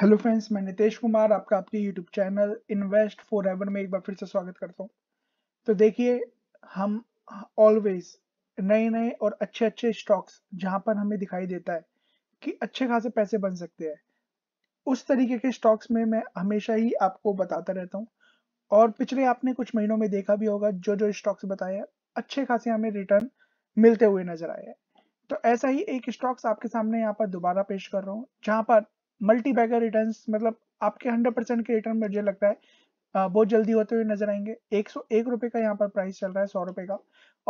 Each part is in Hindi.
हेलो फ्रेंड्स मैं नितेश कुमार आपका आपके YouTube channel invest for forever में एक बार फिर से स्वागत करता हूँ तो देखिए हम ऑलवेज नए नए और अच्छे अच्छे स्टॉक्स जहाँ पर हमें दिखाई देता है कि अच्छे खासे पैसे बन सकते हैं उस तरीके के स्टॉक्स में मैं हमेशा ही आपको बताता रहता हूँ और पिछले आपने कुछ महीनों में देखा भी होगा जो जो स्टॉक्स बताए हैं अच्छे खासे हमें रिटर्न मिलते हुए नजर आए हैं तो ऐसा ही एक स्टॉक्स आपके सामने यहाँ पर दोबारा पेश कर रहा हूँ जहाँ पर मल्टी बैगर रिटर्न मतलब आपके हंड्रेड परसेंट के रिटर्न मुझे लगता है बहुत जल्दी होते हुए नजर आएंगे एक सौ एक रुपये का यहाँ पर प्राइस चल रहा है सौ रुपए का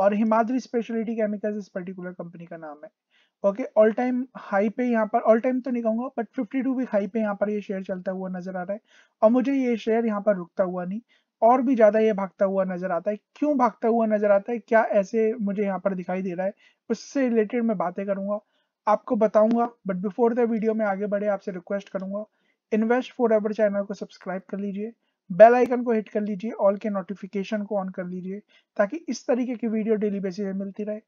और हिमाद्री स्पेशलिटी केमिकल्स इस पर्टिकुलर कंपनी का नाम है ओके ऑल टाइम हाई पे यहाँ पर ऑल टाइम तो नहीं कहूंगा बट टू भी हाई पे यहाँ पर ये यह शेयर चलता हुआ नजर आ रहा है और मुझे ये शेयर यहाँ पर रुकता हुआ नहीं और भी ज़्यादा ये भागता हुआ नजर आता है क्यों भागता हुआ नजर आता है क्या ऐसे मुझे यहाँ पर दिखाई दे रहा है उससे रिलेटेड मैं बातें करूंगा आपको बताऊंगा बट बिफोर द वीडियो में आगे बढ़े आपसे रिक्वेस्ट करूंगा इन्वेस्ट फॉर एवर चैनल को सब्सक्राइब कर लीजिए बेल आइकन को हिट कर लीजिए ऑल के नोटिफिकेशन को ऑन कर लीजिए ताकि इस तरीके की वीडियो डेली बेसिस पे मिलती रहे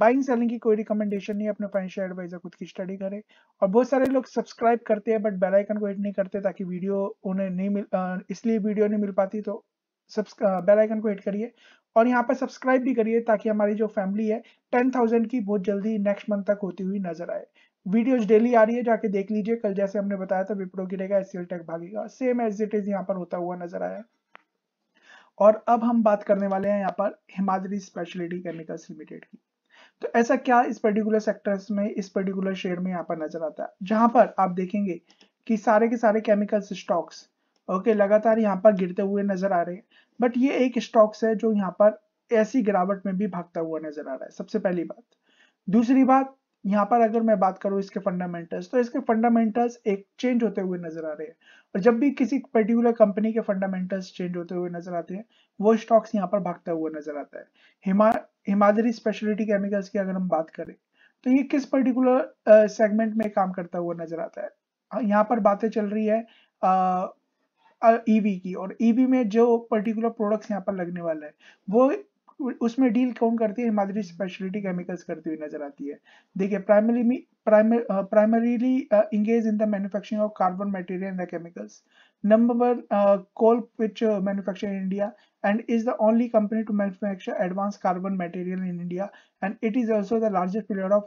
बाइंग सेलिंग की कोई रिकमेंडेशन नहीं अपने फाइनेंशियल एडवाइजर खुद की स्टडी करें और बहुत सारे लोग सब्सक्राइब करते हैं बट बेल आइकन को हिट नहीं करते ताकि वीडियो उन्हें नहीं मिल इसलिए वीडियो नहीं मिल पाती तो सब्सक्राइब बेल आइकन को हिट करिए और यहाँ पर सब्सक्राइब भी करिए ताकि हमारी जो फैमिली है टेन थाउजेंड की बहुत जल्दी नेक्स्ट मंथ तक होती हुई नजर आए वीडियोज डेली आ रही है जाके देख लीजिए कल जैसे हमने बताया था विप्रो गिरेगा एस टेक भागेगा सेम एज इट इज यहाँ पर होता हुआ नजर आया और अब हम बात करने वाले हैं यहाँ पर हिमाद्री स्पेशलिटी केमिकल्स लिमिटेड की तो ऐसा क्या इस पर्टिकुलर सेक्टर्स में इस पर्टिकुलर शेयर में यहाँ पर नजर आता है जहां पर आप देखेंगे कि सारे के सारे केमिकल्स स्टॉक्स ओके लगातार यहाँ पर गिरते हुए नजर आ रहे हैं बट ये एक स्टॉक्स है जो यहाँ पर ऐसी गिरावट में भी भागता हुआ नजर आ रहा है सबसे पहली बात दूसरी बात यहाँ पर अगर मैं बात करूँ इसके फंडामेंटल्स तो इसके फंडामेंटल्स एक चेंज होते हुए नजर आ रहे हैं और जब भी किसी पर्टिकुलर कंपनी के फंडामेंटल्स चेंज होते हुए नजर आते हैं वो स्टॉक्स यहाँ पर भागता हुआ नजर आता है हिमा हिमादरी स्पेशलिटी केमिकल्स की अगर हम बात करें तो ये किस पर्टिकुलर सेगमेंट में काम करता हुआ नजर आता है हाँ, यहाँ पर बातें चल रही है ईवी e की और ईवी e में जो पर्टिकुलर प्रोडक्ट्स यहाँ पर लगने वाला है वो उसमें डील कौन करती है हिमाद्री स्पेशलिटी केमिकल्स करती हुई नजर आती है देखिए primary primarily engage in the manufacturing of carbon material and chemicals number one coal pitch manufacture in India and is the only company to manufacture advance carbon material in India and it is also the largest player of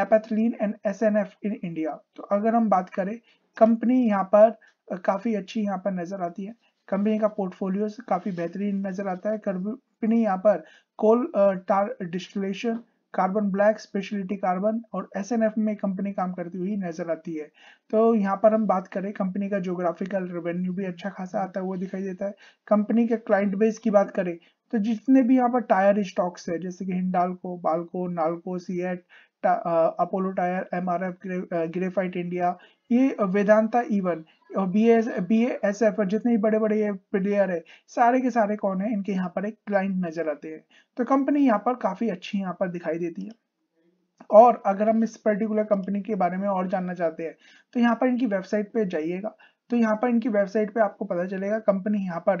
naphthalene and S in India तो अगर हम बात करें कंपनी यहाँ पर काफ़ी अच्छी यहाँ पर नज़र आती है कंपनी का पोर्टफोलियो काफ़ी बेहतरीन नज़र आता है कंपनी यहाँ पर coal tar distillation carbon black speciality carbon और एस में कंपनी काम करती हुई नजर आती है तो यहाँ पर हम बात करें कंपनी का जोग्राफिकल रेवेन्यू भी अच्छा खासा आता हुआ दिखाई देता है कंपनी के क्लाइंट बेस की बात करें तो जितने भी यहाँ पर टायर स्टॉक्स है जैसे कि Hindalco Balco Nalco CEAT Apollo tyre M R F graphite India ये वेदांता इवन e और B S B S F जितने बड़े बड़े ये प्लेयर है सारे के सारे कौन है इनके यहाँ पर एक क्लाइंट नजर आते हैं तो कंपनी यहाँ पर काफी अच्छी यहाँ पर दिखाई देती है और अगर हम इस पर्टिकुलर कंपनी के बारे में और जानना चाहते हैं तो यहाँ पर इनकी वेबसाइट पे जाइएगा तो यहाँ पर इनकी वेबसाइट पे आपको पता चलेगा कंपनी यहाँ पर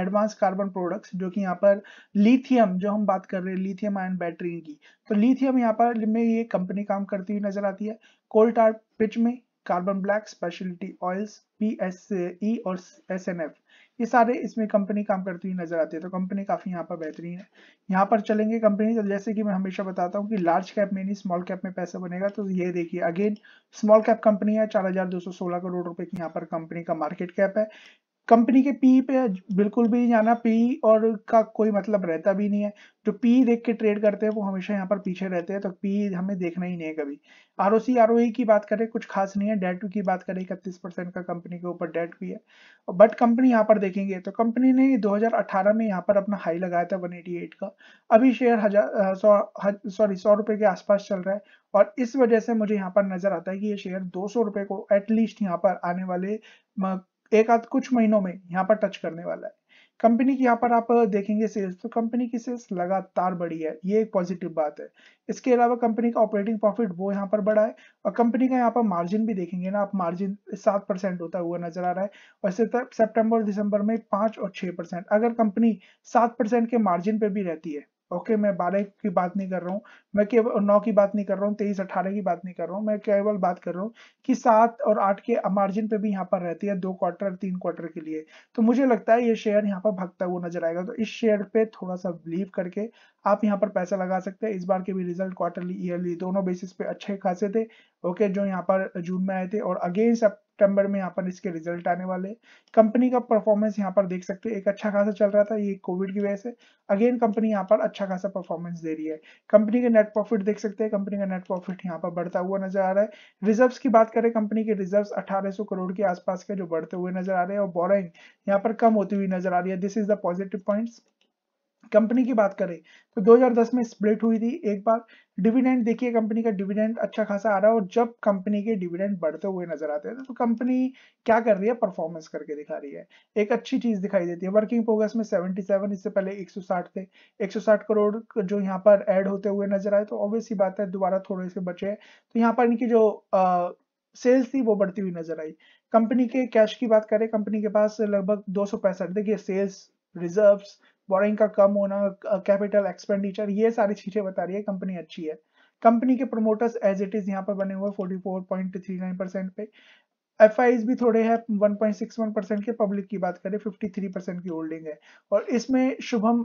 एडवांस कार्बन प्रोडक्ट्स जो कि यहाँ पर लिथियम जो हम बात कर रहे हैं लिथियम आयन बैटरी की तो लिथियम यहाँ पर में ये कंपनी काम करती हुई नजर आती है कोल्टार पिच में carbon black speciality oils P S E और एस एन एफ ये सारे इसमें कंपनी काम करती हुई नजर आती है तो कंपनी काफी यहाँ पर बेहतरीन है यहाँ पर चलेंगे कंपनी तो जैसे कि मैं हमेशा बताता हूँ कि लार्ज कैप में नहीं स्मॉल कैप में पैसा बनेगा तो ये देखिए अगेन स्मॉल कैप कंपनी है चार हजार दो सौ सोलह करोड़ रुपए की यहाँ पर कंपनी का मार्केट कैप है कंपनी के पी पे बिल्कुल भी जाना पी और का कोई मतलब रहता भी नहीं है जो पी देख के ट्रेड करते हैं वो हमेशा यहाँ पर पीछे रहते हैं तो पी हमें देखना ही नहीं है कभी R O C R O ई की बात करें कुछ खास नहीं है डेट की बात करें इकतीस परसेंट का कंपनी के ऊपर डेट भी है बट कंपनी यहाँ पर देखेंगे तो कंपनी ने 2018 में यहाँ पर अपना हाई लगाया था 188 का अभी शेयर हजार सॉरी सौ, सौ रुपए के आसपास चल रहा है और इस वजह से मुझे यहाँ पर नजर आता है कि ये शेयर दो सौ रुपए को एटलीस्ट यहाँ पर आने वाले एक आध कुछ महीनों में यहाँ पर टच करने वाला है कंपनी की यहाँ पर आप देखेंगे सेल्स तो कंपनी की सेल्स लगातार बढ़ी है ये एक पॉजिटिव बात है इसके अलावा कंपनी का ऑपरेटिंग प्रॉफिट वो यहाँ पर बढ़ा है और कंपनी का यहाँ पर मार्जिन भी देखेंगे ना आप मार्जिन सात परसेंट होता हुआ नजर आ रहा है और सितंबर दिसंबर में पांच और छह परसेंट अगर कंपनी सात परसेंट के मार्जिन पे भी रहती है ओके मैं बारह की बात नहीं कर रहा हूँ मैं केवल नौ की बात नहीं कर रहा हूँ तेईस अठारह की बात नहीं कर रहा हूँ मैं केवल बात कर रहा हूँ कि सात और आठ के मार्जिन पे भी यहाँ पर रहती है दो क्वार्टर तीन क्वार्टर के लिए तो मुझे लगता है ये शेयर यहाँ पर भगता हुआ नजर आएगा तो इस शेयर पे थोड़ा सा बिलीव करके आप यहाँ पर पैसा लगा सकते हैं इस बार के भी रिजल्ट क्वार्टरली ईयरली दोनों बेसिस पे अच्छे खासे थे ओके जो यहाँ पर जून में आए थे और अगेन सब सितंबर में यहाँ पर इसके रिजल्ट आने वाले कंपनी का परफॉर्मेंस यहाँ पर देख सकते हैं एक अच्छा खासा चल रहा था ये कोविड की वजह से अगेन कंपनी यहाँ पर अच्छा खासा परफॉर्मेंस दे रही है कंपनी के नेट प्रॉफिट देख सकते हैं कंपनी का नेट प्रॉफिट यहाँ पर बढ़ता हुआ नजर आ रहा है रिजर्व की बात करें कंपनी के रिजर्व अठारह करोड़ के आसपास के जो बढ़ते हुए नजर आ रहे हैं और बोरिंग यहाँ पर कम होती हुई नजर आ रही है this is the positive points company की बात करें तो 2010 में स्प्लिट हुई थी एक बार डिविडेंड देखिए कंपनी का डिविडेंड अच्छा खासा आ रहा है और जब कंपनी के डिविडेंड बढ़ते हुए नजर आते हैं तो कंपनी क्या कर रही है परफॉर्मेंस करके दिखा रही है एक अच्छी चीज दिखाई देती है वर्किंग प्रोग्रेस में 77 इससे पहले 160 थे 160 करोड़ जो यहाँ पर एड होते हुए नजर आए तो ऑब्वियस ही बात है दोबारा थोड़े से बचे है तो यहाँ पर इनकी जो सेल्स थी वो बढ़ती हुई नजर आई कंपनी के कैश की बात करें कंपनी के पास लगभग दो देखिए सेल्स रिजर्व्स बोरिंग का कम होना कैपिटल एक्सपेंडिचर ये सारी चीजें बता रही है कंपनी अच्छी है कंपनी के प्रमोटर्स एज इट इज यहाँ पर बने हुए परसेंट पे एफ भी थोड़े हैं 1.61 परसेंट के पब्लिक की बात करें 53 परसेंट की होल्डिंग है और इसमें शुभम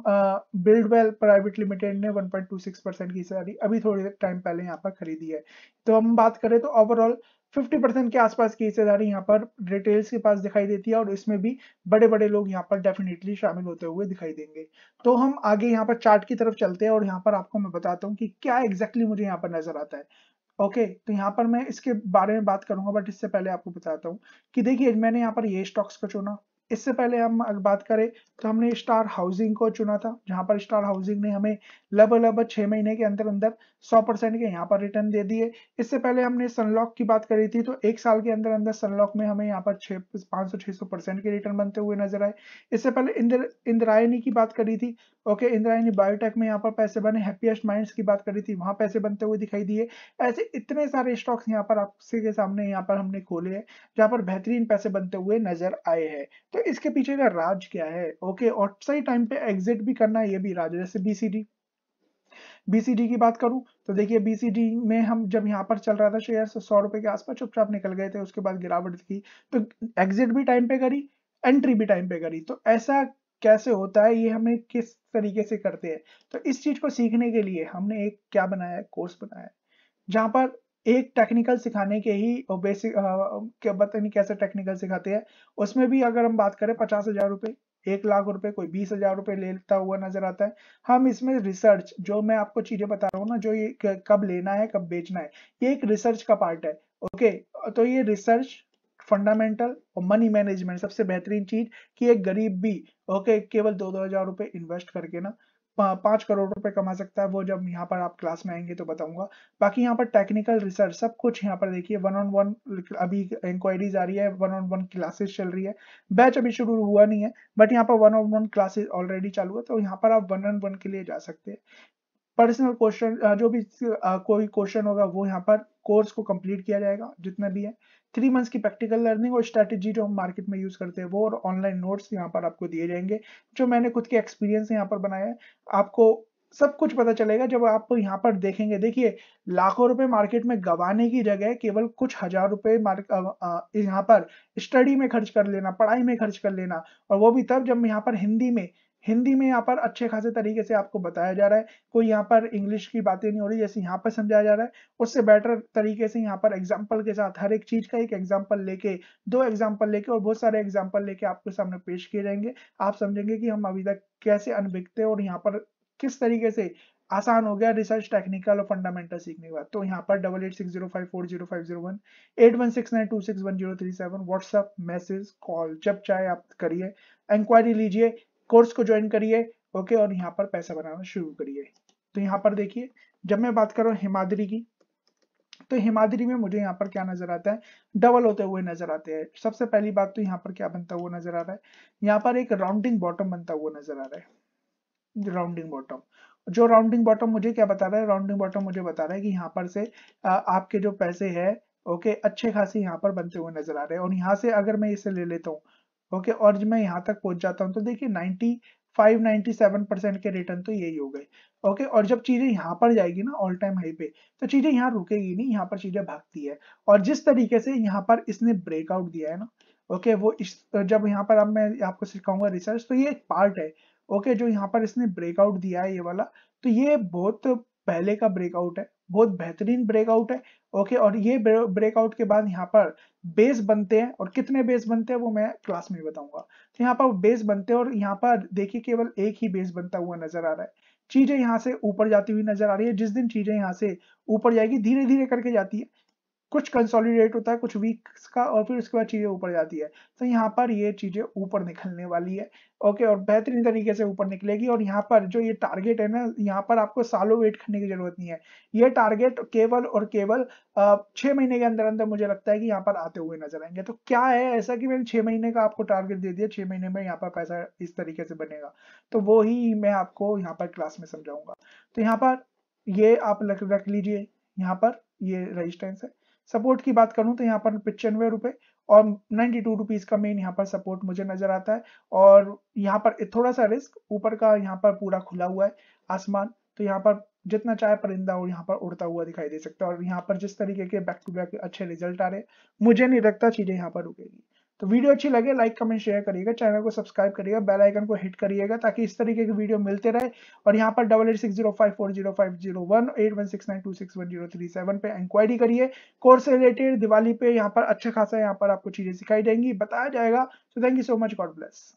बिल्डवेल प्राइवेट लिमिटेड ने 1.26 परसेंट की सारी अभी थोड़े टाइम पहले यहाँ पर खरीदी है तो हम बात करें तो ओवरऑल फिफ्टी परसेंट के आसपास की हिस्सेदारी यहाँ पर रिटेल्स के पास दिखाई देती है और इसमें भी बड़े बड़े लोग यहाँ पर डेफिनेटली शामिल होते हुए दिखाई देंगे तो हम आगे यहाँ पर चार्ट की तरफ चलते हैं और यहाँ पर आपको मैं बताता हूँ कि क्या एग्जैक्टली exactly मुझे यहाँ पर नजर आता है ओके okay, तो यहाँ पर मैं इसके बारे में बात करूंगा बट इससे पहले आपको बताता हूँ कि देखिए मैंने यहाँ पर ये स्टॉक्स को चुना इससे पहले हम अगर बात करें तो हमने स्टार हाउसिंग को चुना था जहां पर स्टार हाउसिंग ने हमें लगभग छह महीने के अंदर अंदर 100 परसेंट के यहाँ पर रिटर्न दे दिए इससे पहले हमने सनलॉक की बात करी थी तो एक साल के अंदर अंदर सनलॉक में हमें यहाँ पर छह पांच सौ छह सौ परसेंट के रिटर्न बनते हुए नजर आए इससे पहले इंद्र इंद्रायणी की बात करी थी ओके इंद्रायणी बायोटेक में यहाँ पर पैसे बने हैप्पीएस्ट माइंड की बात करी थी वहां पैसे बनते हुए दिखाई दिए ऐसे इतने सारे स्टॉक्स यहाँ पर आपसे के सामने यहाँ पर हमने खोले है जहाँ पर बेहतरीन पैसे बनते हुए नजर आए हैं तो इसके पीछे का राज क्या है ओके और सही टाइम पे एग्जिट भी करना है ये भी राज जैसे बीसीडी बीसीडी की बात करूं तो देखिए बीसीडी में हम जब यहाँ पर चल रहा था शेयर तो सौ रुपए के आसपास चुपचाप निकल गए थे उसके बाद गिरावट की तो एग्जिट भी टाइम पे करी एंट्री भी टाइम पे करी तो ऐसा कैसे होता है ये हमें किस तरीके से करते हैं तो इस चीज को सीखने के लिए हमने एक क्या बनाया है कोर्स बनाया है जहां पर एक टेक्निकल सिखाने के ही बेसिक क्या पता नहीं कैसे टेक्निकल सिखाते हैं उसमें भी अगर हम बात करें पचास हजार रुपये एक लाख रुपए कोई बीस हजार रुपए लेता हुआ नजर आता है हम इसमें रिसर्च जो मैं आपको चीजें बता रहा हूँ ना जो ये कब लेना है कब बेचना है ये एक रिसर्च का पार्ट है ओके तो ये रिसर्च फंडामेंटल और मनी मैनेजमेंट सबसे बेहतरीन चीज कि एक गरीब भी ओके केवल दो दो हजार रुपए इन्वेस्ट करके ना पांच करोड़ रुपए कमा सकता है वो जब यहाँ पर आप क्लास में आएंगे तो बताऊंगा बाकी यहाँ पर टेक्निकल रिसर्च सब कुछ यहाँ पर देखिए वन ऑन वन अभी इंक्वायरीज आ रही है वन ऑन वन क्लासेस चल रही है बैच अभी शुरू हुआ नहीं है बट यहाँ पर one on one classes already चालू है तो यहाँ पर आप वन ऑन वन के लिए जा सकते हैं पर्सनल क्वेश्चन जो भी कोई क्वेश्चन होगा वो यहाँ पर कोर्स को कंप्लीट किया जाएगा जितना भी है थ्री मंथ्स की प्रैक्टिकल लर्निंग और स्ट्रेटेजी जो हम मार्केट में यूज करते हैं वो और ऑनलाइन नोट्स यहाँ पर आपको दिए जाएंगे जो मैंने खुद के एक्सपीरियंस यहाँ पर बनाया है आपको सब कुछ पता चलेगा जब आप यहाँ पर देखेंगे देखिए लाखों रुपए मार्केट में गवाने की जगह केवल कुछ हजार रुपए यहाँ पर स्टडी में खर्च कर लेना पढ़ाई में खर्च कर लेना और वो भी तब जब यहाँ पर हिंदी में हिंदी में यहाँ पर अच्छे खासे तरीके से आपको बताया जा रहा है कोई यहाँ पर इंग्लिश की बातें नहीं हो रही जैसे यहाँ पर समझाया जा रहा है उससे बेटर तरीके से यहाँ पर एग्जाम्पल के साथ हर एक चीज का एक एग्जाम्पल लेके दो एग्जाम्पल लेके और बहुत सारे एग्जाम्पल लेके आपके सामने पेश किए जाएंगे आप समझेंगे कि हम अभी तक कैसे अनबिकते और यहाँ पर किस तरीके से आसान हो गया रिसर्च टेक्निकल और फंडामेंटल सीखने के बाद तो यहाँ पर double eight six zero five four zero five zero one eight one six nine two six one zero three seven WhatsApp message call जब चाहे आप करिए इंक्वायरी लीजिए कोर्स को ज्वाइन करिए ओके और यहाँ पर पैसा बनाना शुरू करिए तो यहाँ पर देखिए जब मैं बात कर रहा हूँ हिमाद्री की तो हिमाद्री में मुझे यहाँ पर क्या नजर आता है डबल होते हुए नजर आते हैं सबसे पहली बात तो यहाँ पर क्या बनता हुआ नजर आ रहा है यहाँ पर एक राउंडिंग बॉटम बनता हुआ नजर आ रहा है राउंडिंग बॉटम जो राउंडिंग बॉटम मुझे क्या बता रहा है राउंडिंग बॉटम मुझे बता रहा है कि यहाँ पर से आपके जो पैसे है ओके अच्छे खासे यहाँ पर बनते हुए नजर आ रहे हैं और यहाँ से अगर मैं इसे ले लेता हूँ ओके और मैं यहाँ तक पहुंच जाता हूँ तो देखिए नाइनटी सेवन परसेंट के रिटर्न तो यही हो गए ओके और जब चीजें यहाँ पर जाएगी ना ऑल टाइम हाई पे तो चीजें यहाँ रुकेगी नहीं यहाँ पर चीजें भागती है और जिस तरीके से यहाँ पर इसने ब्रेकआउट दिया है ना ओके वो इस जब यहाँ पर अब मैं आपको सिखाऊंगा रिसर्च तो ये एक पार्ट है ओके जो यहाँ पर इसने ब्रेकआउट दिया है ये वाला तो ये बहुत पहले का ब्रेकआउट है बहुत बेहतरीन ब्रेकआउट है ओके और ये ब्रेकआउट के बाद यहाँ पर बेस बनते हैं और कितने बेस बनते हैं वो मैं क्लास में बताऊंगा तो यहाँ पर बेस बनते हैं और यहाँ पर देखिए केवल एक ही बेस बनता हुआ नजर आ रहा है चीजें यहाँ से ऊपर जाती हुई नजर आ रही है जिस दिन चीजें यहाँ से ऊपर जाएगी धीरे धीरे करके जाती है कुछ कंसोलिडेट होता है कुछ वीक्स का और फिर उसके बाद चीज़ें ऊपर जाती है तो यहाँ पर ये चीज़ें ऊपर निकलने वाली है ओके और बेहतरीन तरीके से ऊपर निकलेगी और यहाँ पर जो ये टारगेट है ना यहाँ पर आपको सालों वेट करने की जरूरत नहीं है ये टारगेट केवल और केवल छह महीने के अंदर अंदर मुझे लगता है कि यहाँ पर आते हुए नजर आएंगे तो क्या है ऐसा कि मैंने छह महीने का आपको टारगेट दे दिया छह महीने में यहाँ पर पैसा इस तरीके से बनेगा तो वो ही मैं आपको यहाँ पर क्लास में समझाऊंगा तो यहाँ पर ये आप रख लीजिए यहाँ पर ये रजिस्टेंस है सपोर्ट की बात करूं तो यहाँ पर पिचानवे रुपए और 92 रुपीज का मेन यहाँ पर सपोर्ट मुझे नजर आता है और यहाँ पर थोड़ा सा रिस्क ऊपर का यहाँ पर पूरा खुला हुआ है आसमान तो यहाँ पर जितना चाहे परिंदा और यहाँ पर उड़ता हुआ दिखाई दे सकता है और यहाँ पर जिस तरीके के बैक टू बैक अच्छे रिजल्ट आ रहे हैं मुझे नहीं लगता चीजें यहाँ पर रुकेगी तो वीडियो अच्छी लगे लाइक कमेंट शेयर करिएगा चैनल को सब्सक्राइब करिएगा बेल आइकन को हिट करिएगा ताकि इस तरीके के वीडियो मिलते रहे और यहाँ पर double eight six zero five four zero five zero one eight one six nine two six one zero three seven पे इंक्वायरी करिए कोर्स से रिलेटेड दिवाली पे यहाँ पर अच्छा खासा यहाँ पर आपको चीजें सिखाई जाएंगी बताया जाएगा so thank you so much God bless